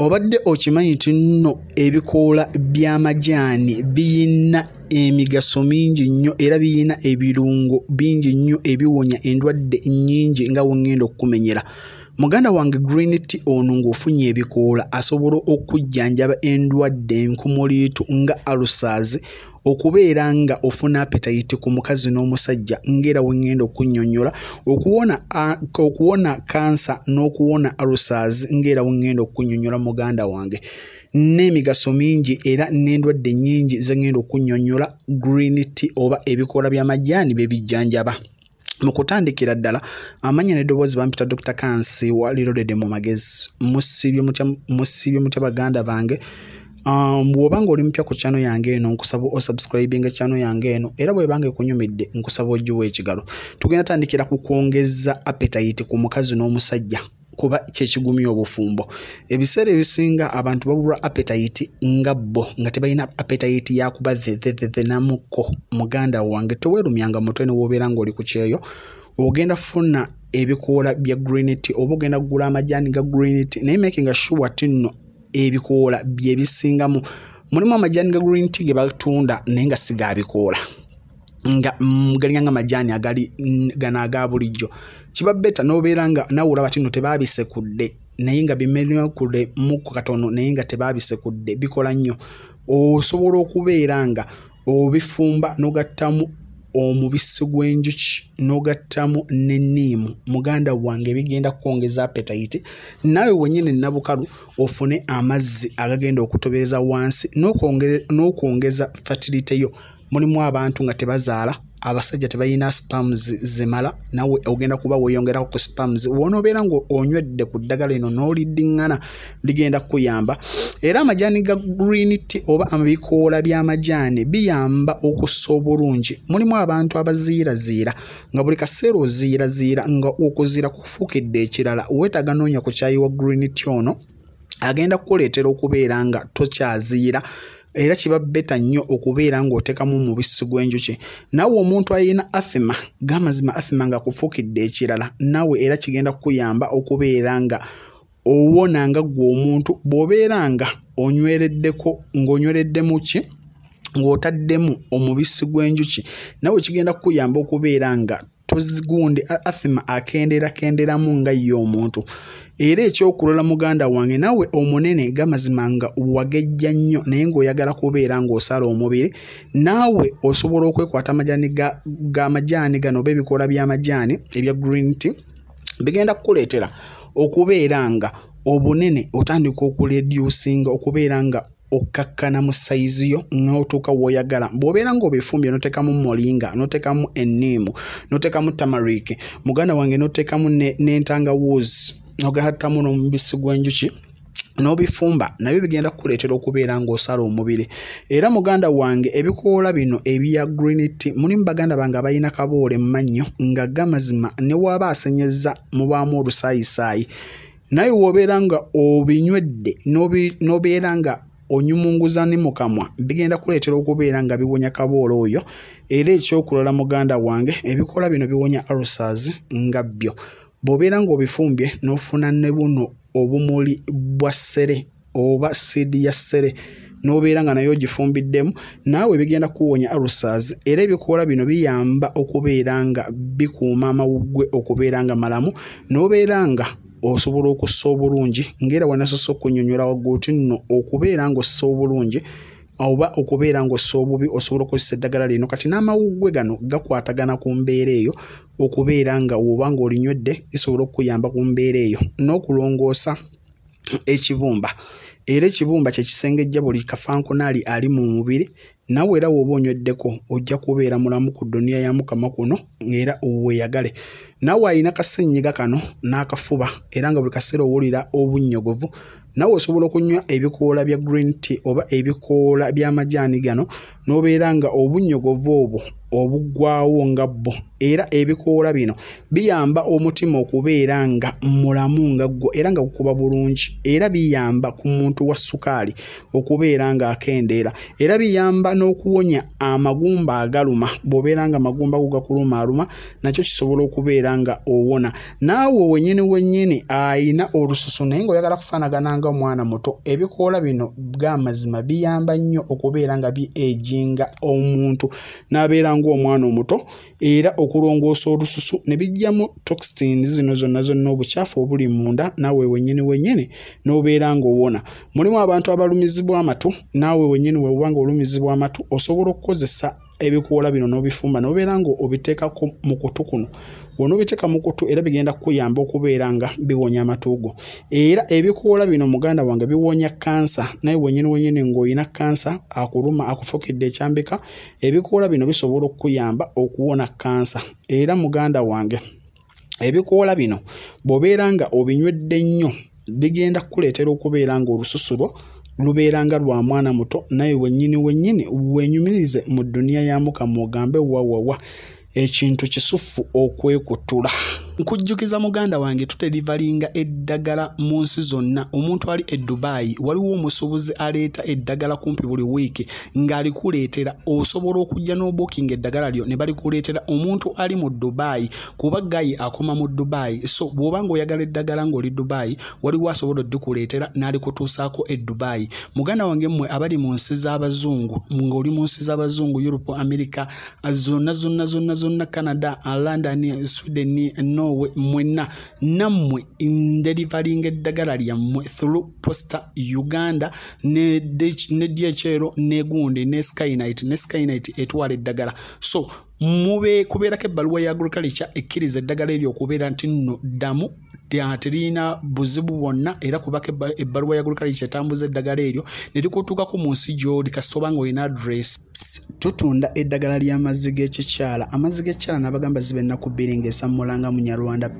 obadde okimanyi ti nno ebikoola by'amajaani biyina emigaso mingi nnyo era biyina ebirungo bingi nnyo ebiwonya endwadde nnyingi nga weŋŋenda okukumenyera muganda wange green t ono ng'ofunye ebikoola asobola okujjanjaba endwadde enkumuliitu nga alusaazi okubeera nga ofuna apetaiti ku mukazi n'omusajja ngaera wengenda okunyonyola okuwona kansa n'okuwona arusas ngaera wengenda okunyonyola muganda wange n'emigaso mingi era n'endwadde nyingi zengenda okunyonyola greenity oba ebikola byamajaani byebijjanjaba mukutandikira ddala amanya neddoboozi bampita dr kansi walirodede mu magezi musibye mutya baganda bange Um, bw'oba nga olimupya ku channel yange eno nkusaba osubscribinga channel yange eno era bwebanga ekunyumidde nkusaba ogiwa ekigalo tugenda tandikira ku kwongeza appetite ku mukazi n'omusajja kuba kyekigumya obufumbo ebiseera ebisinga abantu babulwa appetite nga bo nga tebalina appetite yakuba thethethethe namuko muganda wange teweerumyanga mutwe newoobeera ngaoli ku kyeyo ogenda funa ebikoola bya greenity oba ogenda kugula amajaani ga greenity naye making a sure ti nno ebikoola byebisingamu mulimu amajaani ga green tea ge batunda naye nga sigaabikoola nga mm, galinga nga majaani agali mm, gano aga bulijjo kiba beta nobeera nga nawulaba tino tebabisekudde naye nga bimekule muku katono naye nga tebabisekudde bikola nnyo osobola okubeera nga obifumba nogattamu omubisi gw'enjuki n'ogattamu n'enniimu muganda wange bigenda kukwongeza apetaiti naawe wenyini nabukalu ofune amazzi agagenda okutobereza wansi n'okwongeza fatiriteyo mulimu abantu nga tebazaala abasajja tebalina spams zimala nawe ogenda kuba weeyongerako ku spams wonaobeera ngaonywedde ku ddagala lino n'oliddiŋŋana ligenda kukuyamba era amajaani ga greenity oba ebikoola by'amajaani biyamba okussa obulungi mulimu abantu abaziiraziira nga buli kaseera oziiraziira nga okuziira kufukidde ekirala weetaga noonya ku kyayi wa greenity ono agenda kukuleetera okubeera nga tokyaziira era kiba beta nnyo okubeera ng'oteekamu omubisi gw'enjuki naawe omuntu alina athema gamazima athema nga kufuukidde ekirala naawe era kigenda kukuyamba okubeera nga owona nga gwe omuntu bw'obeera nga onywereddeko ng'onywereddemu ki ng'otaddemu omubisi gw'enjuki naawe kigenda kukuyamba okubeera nga tozigunde athima akendera kenderamu nga ye omuntu era ekyokulola muganda wange nawe omunene gamazima nga wagejja nnyo naye ngaoyagala kubeera ng'osala omubiri naawe osobola okwekwata amajaani ga majaani gano oba ebikola byamajaani ebya green te bigenda kukuleetera okubeera nga obunene otandika okuredusinga okubeera nga okkakkana mu sayizi yo n'otuuka woyagala bw'obeera ng'obefumbye noteekamu molinga noteekamu enniimu noteekamu tamarik muganda wange noteekamu n'entanga woos ogattamu n'omubisi gw'enjuki n'obifumba nabyo bigenda kukuleetera okubeera ng'osala omubiri era muganda wange ebikoola bino ebya grenit mulimu baganda bange abalina kaboole mmannyo nga gamazima ne waaba asenyeza mubaamu olusaayisaayi naye woobeera nga obinywedde n'obeera nga onyumunguza ne mu kamwa bigenda kuleetera okubeera nga biwonya kaboola oyo era ekyokulola muganda wange ebikola bino biwonya arsars nga byo bw'obeera ng'obifumbye n'ofuna ne buno obumuli bwa ssere oba sidi ya ssere n'obeera nga naye ogifumbiddemu naawe bigenda kuwonya arsars era ebikoola bino biyamba okubeera nga bikuuma amawuggwe okubeera nga malamu n'obeera nga osobola okussa obulungi ngaera wanasosa okunyonyola wagguti nno okubeera ngaossa obulungi oba okubeera ngaossa obubi osobola okozesa eddagala lino kati n'amawugwe gano gakwatagana ku mbeera eyo okubeera nga woba ngaolinywedde isobola okukuyamba ku mbeera eyo n'okulongoosa ekibumba era ekibumba kyekisengejja buli kafankonaali ali mu mubiri nawe era woba onyweddeko ojja kubeera mulamu ku doniya ya mukama kuno ngaera oweyagale nawe ayina kasenyiga kano n'akafuba era nga buli kaseera owulira obunnyogovu nawe osobola okunywa ebikoola bya green tea oba ebikoola by'amajaani gano n'obeera nga obunnyogovu obwo obuggwaawo nga bbo era ebikoola bino biyamba omutima okubeera nga mulamu nga ggwo era nga gukuba bulungi era biyamba ku muntu wa sukaali okubeera ng'akendeera era biyamba n'okuwonya amagumba agaluma bw'obeera nga amagumba go gakulumaaluma nakyo kisobola okubeera nga owona naawe wenyini wenyini ayina olususu naye nga oyagala kufaanagana nga omwana muto ebikoola bino g'amazima biyamba nnyo okubeera nga byeginga omuntu n'abeera okusanga omwana omuto era okulongoosa olususu ne bijjamu toxitin zino zonna zonna obukyafu obuli munda naawe wenyini wenyini n'obeera ng'owona mulimu abantu abalumizibwa amatu naawe wenyini weuba nga olumizibwa amatu osobola okukozesa ebikuwola bino nobifumba nobeera nga obiteeka mu kutu kuno wonoobiteeka mu kutu era bigenda kukuyamba okubeera nga biwonya amatuugo era ebikuwola bino muganda wange biwonya kansa naye wenyini wenyini ngaoyina kansa akuluma akufukidde ekyambika ebikuwola bino bisobola okukuyamba okuwona kansa era muganda wange ebikuwola bino bwobeera nga obinywedde nnyo bigenda kukuleetera okubeera nga olususu lwo lubeera nga lwa mwana muto naye wennyini wennyini wenyumirize mu dduniya ya mukama ogambe wawawa ekintu kisufu okwekutula nkujjukiza muganda wange tuterivalinga eddagala mu nsi zonna omuntu ali e dubaayi waliwo omusobozi aleeta eddagala kumpi buli wiiki ng'alikuleetera osobola okujja n'obookinga eddagala lyo ne balikuleetera omuntu ali mu dubaayi kuba gayi akoma mu dubaayi so bw'oba nga oyagala eddagala ng'oli dubaayi waliwo asobola oddikuleetera n'alikutuusaako e dubaayi muganda wange mmwe abali mu nsi z'abazungu ng'oli mu nsi z'abazungu europe america zonna zonna zonna zonna canada london sweden no mwenawe mwena nammwe nderivaling eddagala lyammwe through posta uganda ne dhl negundi ne skynit ne skynit etwala eddagala so mube kubeerako ebbaluwa ya agriculture ekkiriza eddagala eryo okubeera nti nno ddamu terina buzibu bwonna era kubaka ebbaluwa ya gulikali kyetambuza eddagala eryo nerikutuukako mu nsi gyoli kasitoba nga olina adress tutunda eddagala ly'amazzi g'ekikyala amazzi g'ekikyala nabagamba ziba ennaku bbiri ng'esammulanga mu nyarwanda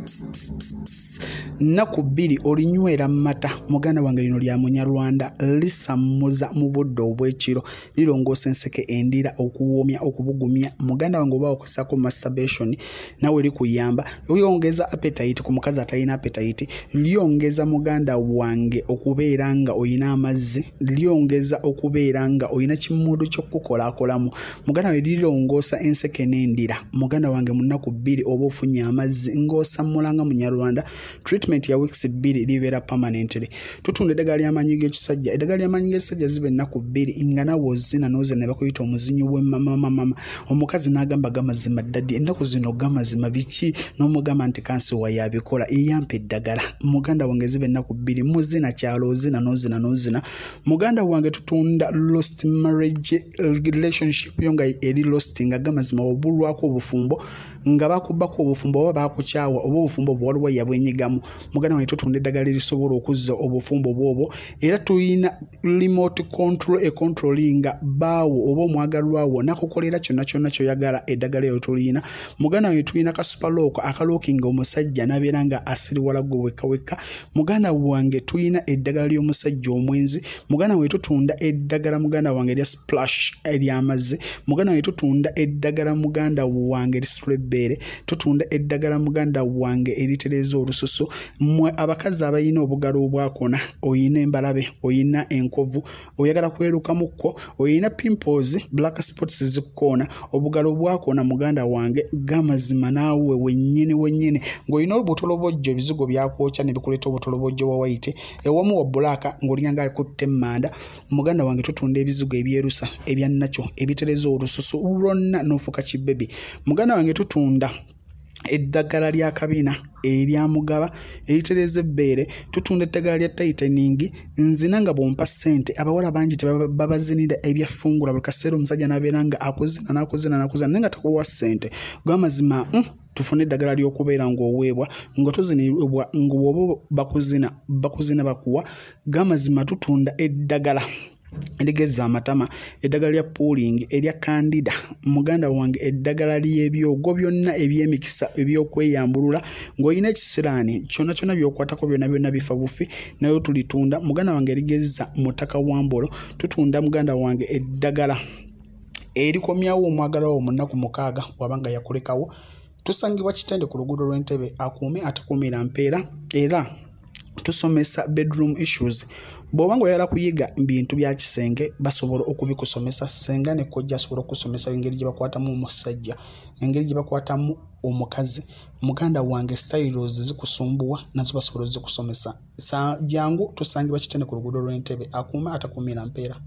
nnaku bbiri olinywera mata muganda wange lino lya munyarwanda lisammuza mu budde obw'ekiro lirongoosa enseke endira okuwoomya okubugumya muganda wange oba okosako masturbation nawe likuyamba oyongeza apetite ku mukazi atalina appetite lyongeza muganda wange okubeera nga oyina amazzi lyongeza okubeera nga oyina kimuddu kyokukolakolamu muganda wange lirongoosa enseke n'endira muganda wange munaku bbiri oba ofunye amazzi ngaosa mulanga mu nyarwanda treatment ya weeks bbiri libeera permanently tutunda eddagala lyamanyi g'ekisajja eddagala lyamanyi g'ekisajja ziba ennaku bbiri nga nawe ozina noze ne bakuyita omuzinyu wemamamamama omukazi n'agamba gamazima ddadi ennaku zino gamazima biki n'omugamba nti kansi wayabikola eyamp kumpi eddagala muganda wange ziba ennaku bbiri muzina kyalo ozina nozina nozina muganda wange tutunda lost marriage relationship yo nga eri lost nga gamazima obulwako obufumbo nga bakubako obufumbo oba bakukyawa oba obufumbo bwaliwo yabwenyigamu muganda wange tutunda eddagala erisobola okuzza obufumbo bwobwo era tuyina remote control econtrol nga baawo oba omwagalwawo nakukolera kyonna kyonna kyoyagala eddagala eyo tuliyina muganda wange tuyina kasupalok akalokinga omusajja nabeera nga asir ne walagwo wekka wekka muganda wange tuyina eddagala ly'omusajja omwenzi muganda wange tutunda eddagala muganda wange erya splash eryamaze muganda wange tutunda eddagala muganda wange erisulebeere tutunda eddagala muganda wange eritereeza olususu mwe abakazi abayina obugalo obwakona oyina embalabe oyina enkovu oyagala kwerukamukko oyina pimples black sports zikukoona obugalo obwakona muganda wange gamazima naawe wenyini wenyini ng'oyina obutolobojjo ebizigo byakwokya nebikuleeta obutolobojjo wawaite ewamu wa bulaaka ngaolinganga akutte emmanda muganda wange tutunda ebizigo ebyerusa ebyanakyo ebitereza olususu lwonna nofuka kibebi muganda wange tutunda eddagala lya kabina eryamugaba eritereza ebbeere tutunda eddagala lya titaningi nzina nga bwompa ssente abawala bangi tebabazinira ebyafungula buli kaseera omusajja nabeera nga akuzina nakuzina nakuzina naye nga takuwa ssente gwamazima mm, tufune eddagala ly'okubeera ng'oweebwa nga tuzinirwa ngaoba bakuzina bakuzina bakuwa gamazima tutunda eddagala erigeza amatama eddagala lya pooling erya kandida muganda wange eddagala lyebyogo byonna ebyemikisa ebyokweyambulula ngaolina ekisiraani kyona kyona byokwatako byona byona bifa bufi naye tulitunda muganda wange erigeza mutaka wambolo tutunda muganda wange eddagala erikomyawo omwagalawo munaku mukaaga wabanga yakulekawo tusangibwa kitende ku luguudo lw'entebe akuume atakuumira mpeera era tusomesa bedroom issues bw'oba nga oyagala kuyiga bintu bya kisenge basobola okubikusomesa senga ne kojja asobola okukusomesa engeri gye bakwatamu omusajja engeri gye bakwatamu omukazi muganda wange styros zikusumbuwa nazo basobola zikusomesa jangu tusangibwa kitende ku luguudo lw'entebe akuuma atakuumira mpeera